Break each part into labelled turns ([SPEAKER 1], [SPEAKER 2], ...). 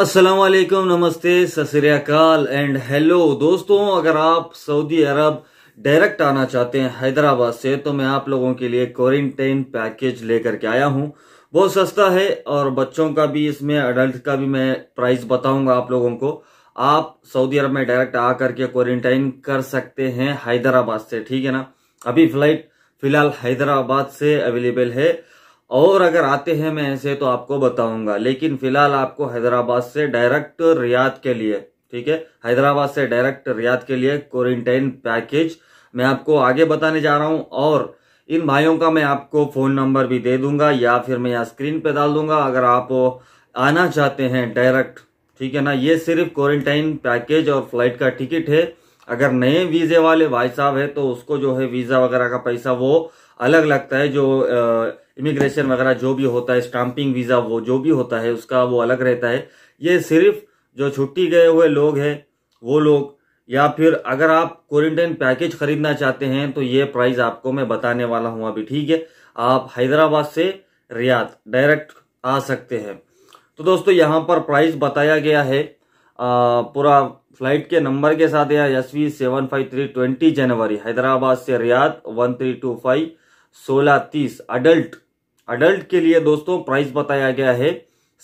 [SPEAKER 1] अस्सलाम वालेकुम नमस्ते सतरियाकाल एंड हेलो दोस्तों अगर आप सऊदी अरब डायरेक्ट आना चाहते हैं हैदराबाद से तो मैं आप लोगों के लिए क्वारंटाइन पैकेज लेकर के आया हूं बहुत सस्ता है और बच्चों का भी इसमें अडल्ट का भी मैं प्राइस बताऊंगा आप लोगों को आप सऊदी अरब में डायरेक्ट आ करके क्वारंटाइन कर सकते हैं हैदराबाद से ठीक है ना अभी फ्लाइट फिलहाल हैदराबाद से अवेलेबल है और अगर आते हैं मैं ऐसे तो आपको बताऊंगा लेकिन फिलहाल आपको हैदराबाद से डायरेक्ट रियाद के लिए ठीक है हैदराबाद से डायरेक्ट रियाद के लिए क्वारंटाइन पैकेज मैं आपको आगे बताने जा रहा हूं और इन भाइयों का मैं आपको फ़ोन नंबर भी दे दूंगा या फिर मैं यहाँ स्क्रीन पे डाल दूंगा अगर आप आना चाहते हैं डायरेक्ट ठीक है ना ये सिर्फ क्वारंटाइन पैकेज और फ्लाइट का टिकट है अगर नए वीजे वाले भाई साहब है तो उसको जो है वीजा वगैरह का पैसा वो अलग लगता है जो इमिग्रेशन वगैरह जो भी होता है स्टाम्पिंग वीजा वो जो भी होता है उसका वो अलग रहता है ये सिर्फ जो छुट्टी गए हुए लोग हैं वो लोग या फिर अगर आप क्वारंटाइन पैकेज खरीदना चाहते हैं तो ये प्राइस आपको मैं बताने वाला हूं अभी ठीक है आप हैदराबाद से रियाद डायरेक्ट आ सकते हैं तो दोस्तों यहाँ पर प्राइस बताया गया है पूरा फ्लाइट के नंबर के साथ यह S V seven five three twenty जनवरी हैदराबाद से Riyadh one three two five सोलह तीस अडल्ट अडल्ट के लिए दोस्तों प्राइस बताया गया है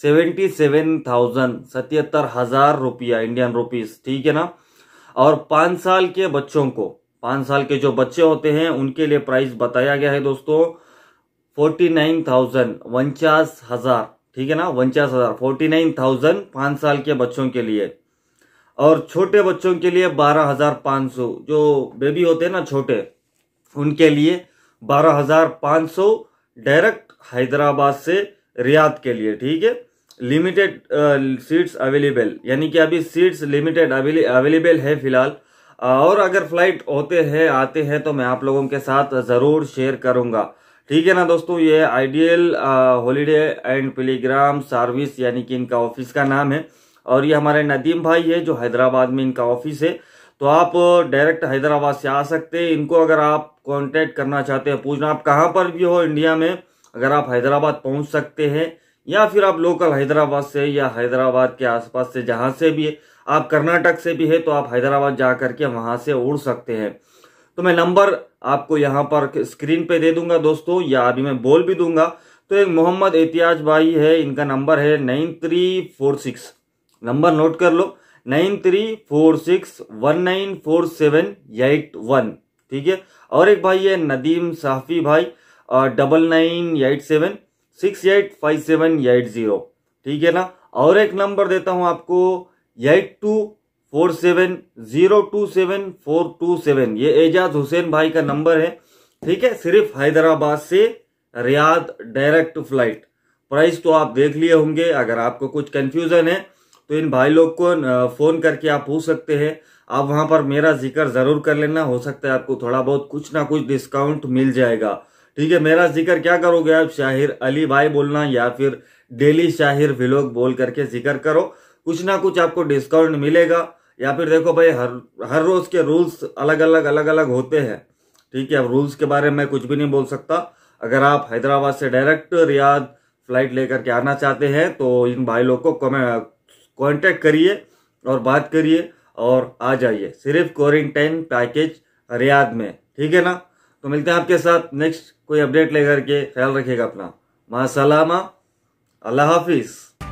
[SPEAKER 1] सेवेंटी सेवन थाउजेंड सतहत्तर हजार रुपया इंडियन रुपीज ठीक है ना और पांच साल के बच्चों को पांच साल के जो बच्चे होते हैं उनके लिए प्राइस बताया गया है दोस्तों फोर्टी नाइन थाउजेंड उनचास हजार ठीक है ना उनचास हजार फोर्टी नाइन थाउजेंड पांच साल के बच्चों के लिए और छोटे बच्चों के लिए बारह हजार पांच सौ जो बेबी होते हैं ना छोटे उनके लिए बारह हजार पांच सौ डायरेक्ट हैदराबाद से रियाद के लिए ठीक है लिमिटेड सीट्स अवेलेबल यानी कि अभी सीट्स लिमिटेड अवेलेबल है फिलहाल और अगर फ्लाइट होते हैं आते हैं तो मैं आप लोगों के साथ ज़रूर शेयर करूंगा ठीक है ना दोस्तों ये ideal holiday and pilgrim service यानी कि इनका ऑफिस का नाम है और ये हमारे नदीम भाई है जो हैदराबाद में इनका ऑफिस है तो आप डायरेक्ट हैदराबाद से आ सकते हैं इनको अगर आप कांटेक्ट करना चाहते हैं पूछना आप कहाँ पर भी हो इंडिया में अगर आप हैदराबाद पहुँच सकते हैं या फिर आप लोकल हैदराबाद से या हैदराबाद के आसपास से जहाँ से भी आप कर्नाटक से भी है तो आप हैदराबाद जा करके वहाँ से उड़ सकते हैं तो मैं नंबर आपको यहाँ पर स्क्रीन पे दे दूंगा दोस्तों या अभी मैं बोल भी दूंगा तो एक मोहम्मद एहतियाज भाई है इनका नंबर है nine three four six number note कर लो nine three four six one nine four seven eight one ठीक है और एक भाई है नदीम साफी भाई double nine eight seven six eight five seven eight zero ठीक है ना और एक नंबर देता हूं आपको eight two four seven zero two seven four two seven ये एजाज हुसैन भाई का नंबर है ठीक है सिर्फ हैदराबाद से रियाद डायरेक्ट फ्लाइट प्राइस तो आप देख लिए होंगे अगर आपको कुछ कंफ्यूजन है तो इन भाई लोग को फ़ोन करके आप पूछ सकते हैं आप वहां पर मेरा जिक्र ज़रूर कर लेना हो सकता है आपको थोड़ा बहुत कुछ ना कुछ डिस्काउंट मिल जाएगा ठीक है मेरा जिक्र क्या करोगे आप शाहिर अली भाई बोलना या फिर डेली शाहिर विलोक बोल करके जिक्र करो कुछ ना कुछ आपको डिस्काउंट मिलेगा या फिर देखो भाई हर हर रोज के रूल्स अलग अलग अलग अलग होते हैं ठीक है अब रूल्स के बारे में कुछ भी नहीं बोल सकता अगर आप हैदराबाद से डायरेक्ट रियाद फ्लाइट लेकर के आना चाहते हैं तो इन भाई लोग को कॉन्टेक्ट करिए और बात करिए और आ जाइए सिर्फ क्वारंटाइन पैकेज रियाद में ठीक है ना तो मिलते हैं आपके साथ नेक्स्ट कोई अपडेट लेकर के ख्याल रखिएगा अपना माँ सलामा अल्लाह हाफिज़